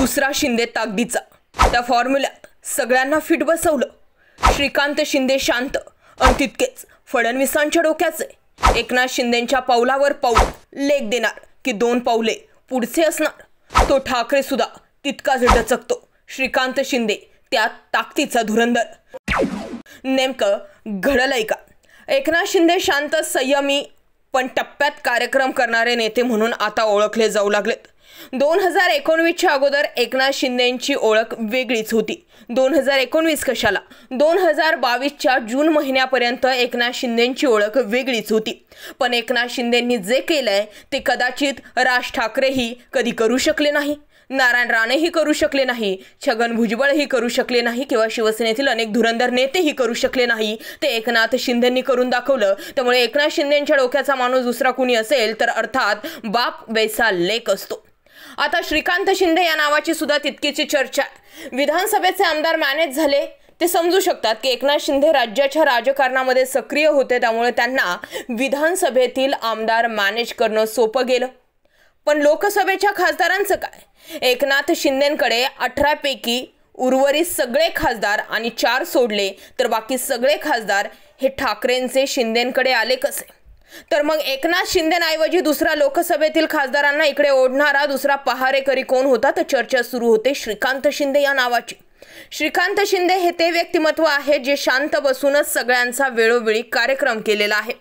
दुसरा शिंदे ताकदीचा त्या फॉर्म्युल्यात सगळ्यांना फिट बसवलं श्रीकांत शिंदे शांत आणि तितकेच फडणवीसांच्या डोक्याचे एकनाथ शिंदेच्या पावलावर पाऊल लेख देणार की दोन पावले पुढचे असणार तो ठाकरे सुद्धा तितकाच डचकतो श्रीकांत शिंदे त्या ताकदीचा धुरंधर नेमकं घडलंय का एकनाथ शिंदे शांत संयमी पण टप्प्यात कार्यक्रम करणारे नेते म्हणून आता ओळखले जाऊ लागलेत दोन हजार एकोणवीसच्या अगोदर एकनाथ शिंदेची ओळख वेगळीच होती दोन हजार एकोणवीस कशाला दोन हजार बावीसच्या जून महिन्यापर्यंत एकनाथ शिंदेची ओळख वेगळीच होती पण एकनाथ शिंदेंनी जे केलंय ते कदाचित राज ठाकरेही कधी करू शकले नाही नारायण राणेही करू शकले नाही छगन भुजबळही करू शकले नाही किंवा शिवसेनेतील अनेक धुरंधर नेतेही करू शकले नाही ते एकनाथ शिंदेंनी करून दाखवलं त्यामुळे एकनाथ शिंदेंच्या डोक्याचा माणूस दुसरा कुणी असेल तर अर्थात बाप वैसा लेक असतो आता श्रीकांत शिंदे या नावाची सुद्धा तितकीची चर्चा विधानसभेचे आमदार मॅनेज झाले ते समजू शकतात की एकनाथ शिंदे राज्याच्या राजकारणामध्ये सक्रिय होते त्यामुळे त्यांना विधानसभेतील आमदार मॅनेज करणं सोपं गेलं पण लोकसभेच्या खासदारांचं काय एकनाथ शिंदेकडे अठरापैकी उर्वरित सगळे खासदार आणि चार सोडले तर बाकी सगळे खासदार हे ठाकरेंचे शिंदेकडे आले कसे तर मग एकनाथ शिंदेऐवजी दुसऱ्या लोकसभेतील खासदारांना इकडे ओढणारा दुसरा पहारेकरी कोण होता तर चर्चा सुरू होते श्रीकांत शिंदे या नावाची श्रीकांत शिंदे हे ते व्यक्तिमत्व आहे जे शांत बसूनच सगळ्यांचा वेळोवेळी कार्यक्रम केलेला आहे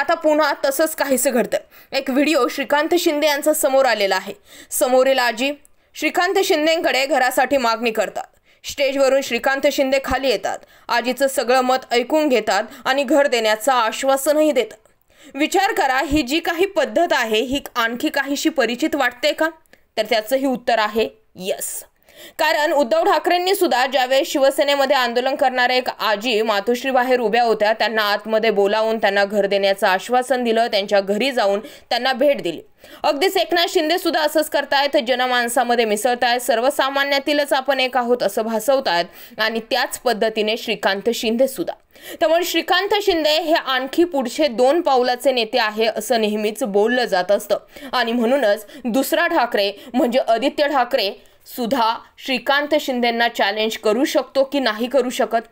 आता पुन्हा तसंच काहीसं घडतं एक व्हिडिओ श्रीकांत शिंदे यांचा समोर आलेला आहे समोरील आजी श्रीकांत शिंदेकडे घरासाठी मागणी करतात स्टेजवरून श्रीकांत शिंदे खाली येतात आजीचं सगळं मत ऐकून घेतात आणि घर देण्याचं आश्वासनही देतात विचार करा ही जी काही पद्धत आहे ही आणखी काहीशी परिचित वाटते का तर त्याचंही उत्तर आहे यस कारण उद्धव ठाकरेंनी सुद्धा ज्यावेळेस शिवसेनेमध्ये आंदोलन करणाऱ्या एक आजी मातोश्री बाहेर उभ्या होत्या त्यांना आतमध्ये बोलावून त्यांना घर देण्याचं आश्वासन दिलं त्यांच्या घरी जाऊन त्यांना भेट दिली अगदीच एकनाथ शिंदे सुद्धा असंच करतायत जनमानसामध्ये मिसळतायत सर्वसामान्यातीलच आपण एक आहोत असं भासवतायत आणि त्याच पद्धतीने श्रीकांत शिंदे सुद्धा त्यामुळे श्रीकांत शिंदे हे आणखी पुढचे दोन पावलाचे नेते आहे असं नेहमीच बोललं जात असतं आणि म्हणूनच दुसरा ठाकरे म्हणजे आदित्य ठाकरे सुद्धा श्रीकांत शिंदेंना चॅलेंज करू शकतो की नाही करू शकत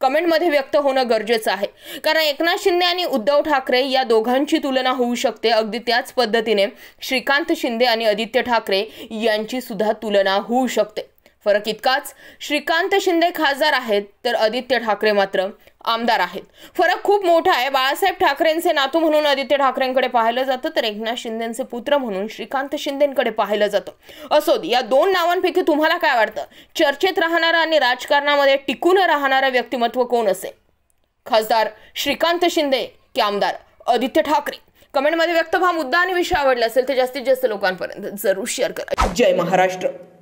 कमेंटमध्ये व्यक्त होणं गरजेचं आहे कारण एकनाथ शिंदे आणि उद्धव ठाकरे या दोघांची तुलना होऊ शकते अगदी त्याच पद्धतीने श्रीकांत शिंदे आणि आदित्य ठाकरे यांची सुद्धा तुलना होऊ शकते फरक इतकाच श्रीकांत शिंदे खासदार आहेत तर आदित्य ठाकरे मात्र आमदार आहेत फरक खूप मोठा आहे बाळासाहेब ठाकरेंचे नातू म्हणून आदित्य ठाकरेंकडे पाहिलं जातं तर एकनाथ शिंदेचे पुत्र म्हणून श्रीकांत शिंदेकडे पाहिलं जातं असोद या दोन नावांपैकी तुम्हाला काय वाटतं चर्चेत राहणारा आणि राजकारणामध्ये टिकून राहणारं व्यक्तिमत्व कोण असेल खासदार श्रीकांत शिंदे की आमदार आदित्य ठाकरे कमेंटमध्ये व्यक्त हा मुद्दा आणि विषय आवडला असेल तर जास्तीत जास्त लोकांपर्यंत जरूर शेअर करा जय महाराष्ट्र